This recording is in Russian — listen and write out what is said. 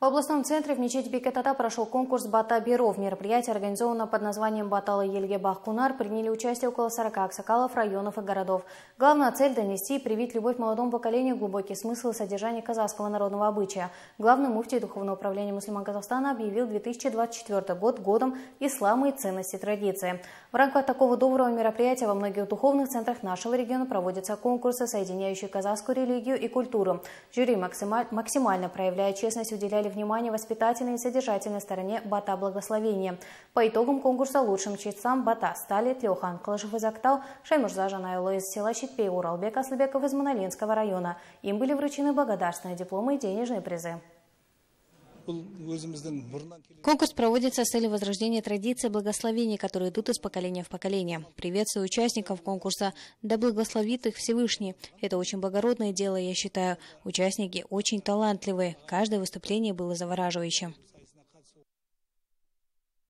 В областном центре в мечети Бекетата прошел конкурс «Бата Беров». Мероприятие организовано под названием «Батала Ельге Бахкунар». Приняли участие около 40 аксакалов, районов и городов. Главная цель – донести и привить любовь молодому поколению глубокий смысл и содержание казахского народного обычая. Главный муфтий Духовного управления мусульман Казахстана объявил 2024 год годом ислама и ценности традиции. В рамках такого доброго мероприятия во многих духовных центрах нашего региона проводятся конкурсы, соединяющие казахскую религию и культуру. Жюри максимально проявляя честность, уделяли уделяли внимание воспитательной и содержательной стороне бата благословения. По итогам конкурса лучшим чтецам бата стали Тлехан Калышев-Изактал, Шаймурза Жанайло из села Щитпей, Уралбек Аслыбеков из Монолинского района. Им были вручены благодарственные дипломы и денежные призы. Конкурс проводится с целью возрождения традиции благословений, которые идут из поколения в поколение. Приветствую участников конкурса. Да благословит их Всевышний. Это очень благородное дело, я считаю. Участники очень талантливые. Каждое выступление было завораживающим.